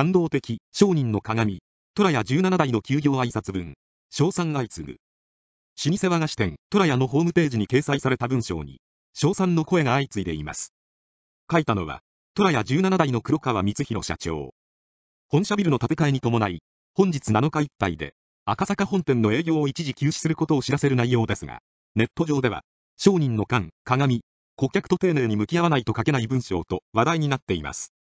感動的、商人の鏡、虎屋17代の休業挨拶文、賞賛相次ぐ。老舗和菓子店、虎屋のホームページに掲載された文章に、賞賛の声が相次いでいます。書いたのは、虎屋17代の黒川光弘社長。本社ビルの建て替えに伴い、本日7日一体で、赤坂本店の営業を一時休止することを知らせる内容ですが、ネット上では、商人の勘、鏡、顧客と丁寧に向き合わないと書けない文章と話題になっています。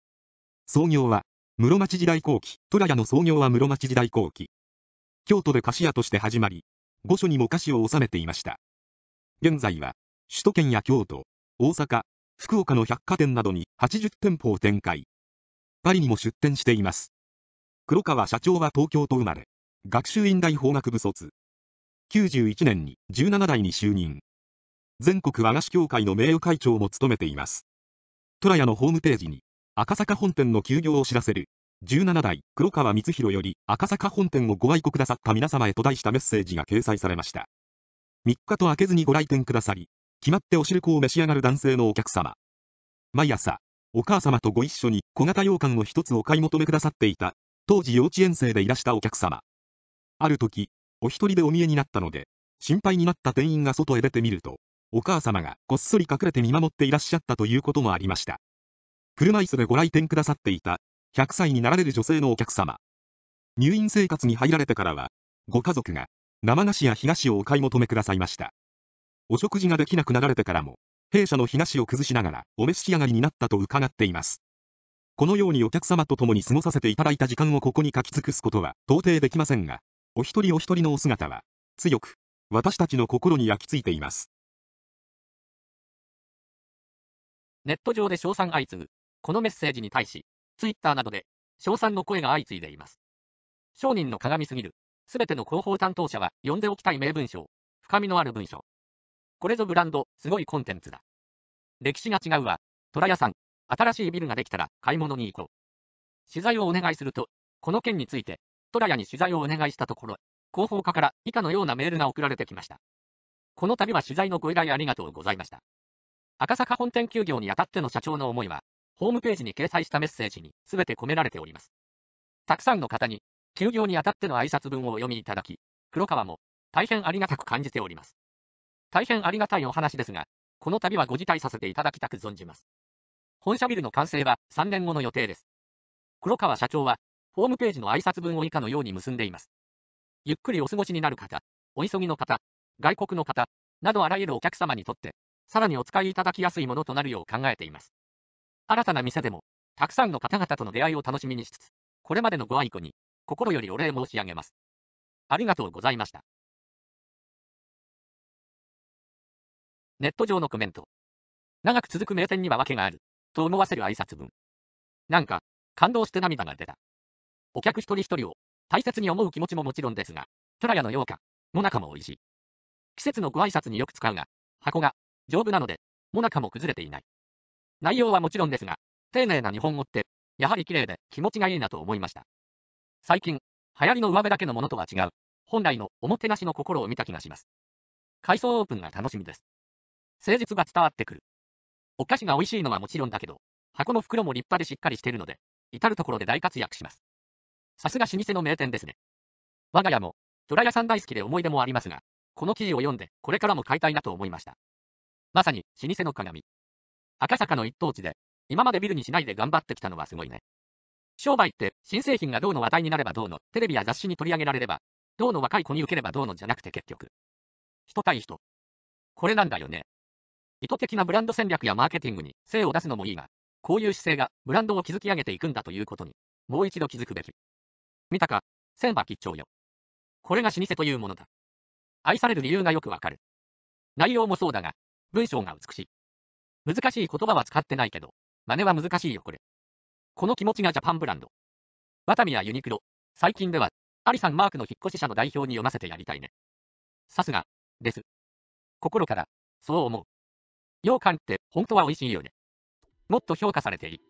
創業は、室町時代後期、虎屋の創業は室町時代後期。京都で菓子屋として始まり、御所にも菓子を収めていました。現在は、首都圏や京都、大阪、福岡の百貨店などに80店舗を展開。パリにも出店しています。黒川社長は東京と生まれ、学習院大法学部卒。91年に17代に就任。全国和菓子協会の名誉会長も務めています。虎屋のホームページに赤坂本店の休業を知らせる。17代黒川光弘より赤坂本店をご愛顧くださった皆様へと題したメッセージが掲載されました。3日と明けずにご来店くださり、決まってお汁粉を召し上がる男性のお客様。毎朝、お母様とご一緒に小型洋館を一つお買い求めくださっていた、当時幼稚園生でいらしたお客様。ある時、お一人でお見えになったので、心配になった店員が外へ出てみると、お母様がこっそり隠れて見守っていらっしゃったということもありました。車椅子でご来店くださっていた、100歳になられる女性のお客様。入院生活に入られてからは、ご家族が、生菓子や東菓子をお買い求めくださいました。お食事ができなくなられてからも、弊社の東菓子を崩しながら、お召し上がりになったと伺っています。このようにお客様と共に過ごさせていただいた時間をここに書き尽くすことは、到底できませんが、お一人お一人のお姿は、強く、私たちの心に焼き付いています。ネット上で称賛相次ぐ。このメッセージに対し、ツイッターなどで、称賛の声が相次いでいます。商人の鏡すぎる。すべての広報担当者は、読んでおきたい名文章。深みのある文章。これぞブランド、すごいコンテンツだ。歴史が違うわ。虎屋さん、新しいビルができたら買い物に行こう。取材をお願いすると、この件について、虎屋に取材をお願いしたところ、広報課から以下のようなメールが送られてきました。この度は取材のご依頼ありがとうございました。赤坂本店休業にあたっての社長の思いは、ホームページに掲載したメッセージに全て込められております。たくさんの方に、休業にあたっての挨拶文をお読みいただき、黒川も大変ありがたく感じております。大変ありがたいお話ですが、この度はご辞退させていただきたく存じます。本社ビルの完成は3年後の予定です。黒川社長は、ホームページの挨拶文を以下のように結んでいます。ゆっくりお過ごしになる方、お急ぎの方、外国の方、などあらゆるお客様にとって、さらにお使いいただきやすいものとなるよう考えています。新たな店でも、たくさんの方々との出会いを楽しみにしつつ、これまでのご愛顧に、心よりお礼申し上げます。ありがとうございました。ネット上のコメント。長く続く名店には訳がある、と思わせる挨拶文。なんか、感動して涙が出た。お客一人一人を大切に思う気持ちももちろんですが、トラヤのようか、もなも美味しい。季節のご挨拶によく使うが、箱が丈夫なので、もなかも崩れていない。内容はもちろんですが、丁寧な日本語って、やはり綺麗で気持ちがいいなと思いました。最近、流行りの上辺だけのものとは違う、本来のおもてなしの心を見た気がします。改装オープンが楽しみです。誠実が伝わってくる。お菓子が美味しいのはもちろんだけど、箱の袋も立派でしっかりしてるので、至るところで大活躍します。さすが老舗の名店ですね。我が家も、ドラ屋さん大好きで思い出もありますが、この記事を読んで、これからも買いたいなと思いました。まさに、老舗の鏡。赤坂の一等地で、今までビルにしないで頑張ってきたのはすごいね。商売って、新製品がどうの話題になればどうの、テレビや雑誌に取り上げられれば、どうの若い子に受ければどうのじゃなくて結局。人対人。これなんだよね。意図的なブランド戦略やマーケティングに精を出すのもいいが、こういう姿勢がブランドを築き上げていくんだということに、もう一度気づくべき。見たか、千葉吉兆よ。これが老舗というものだ。愛される理由がよくわかる。内容もそうだが、文章が美しい。難しい言葉は使ってないけど、真似は難しいよこれ。この気持ちがジャパンブランド。ワタミやユニクロ、最近では、アリさんマークの引っ越し者の代表に読ませてやりたいね。さすが、です。心から、そう思う。羊羹って本当は美味しいよね。もっと評価されていい。